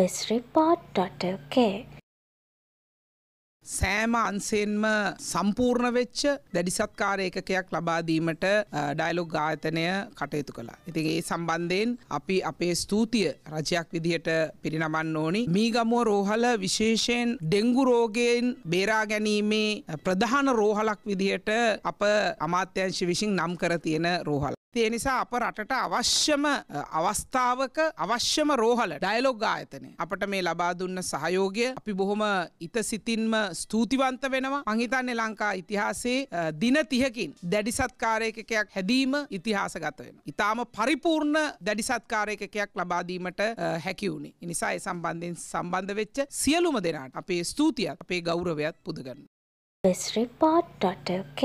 bessreport.lk සෑම අන්සයෙන්ම සම්පූර්ණ වෙච්ච දැඩිසත්කාර ඒකකයක් ලබාදීමට ඩයිලොග් ගායතනය කටයුතු කළා. ඉතින් ඒ සම්බන්ධයෙන් අපි අපේ ස්තුතිය රජයක් විදිහට පිරිනමන්න ඕනි. මීගමුව රෝහල විශේෂයෙන් ඩෙංගු රෝගයෙන් බේරා ගැනීමේ ප්‍රධාන රෝහලක් විදිහට අප අමාත්‍යංශ විසින් නම් කර තියෙන රෝහල. ඒ නිසා අප රටට අවශ්‍යම අවස්ථාවක අවශ්‍යම රෝහල ඩයිලොග් ආයතනය අපට මේ ලබා දුන්න සහයෝගය අපි බොහොම ඉත සිතින්ම ස්තුතිවන්ත වෙනවා මංහිතන්නේ ලංකා ඉතිහාසේ දින තිහකින් දැඩිසත්කාරයකකයක් හැදීම ඉතිහාසගත වෙන. ඉතාම පරිපූර්ණ දැඩිසත්කාරයකකයක් ලබාදීමට හැකිවුණේ. එනිසා ඒ සම්බන්ධයෙන් සම්බන්ධ වෙච්ච සියලුම දෙනාට අපේ ස්තුතියක් අපේ ගෞරවයක් පුදගන්න. This report.k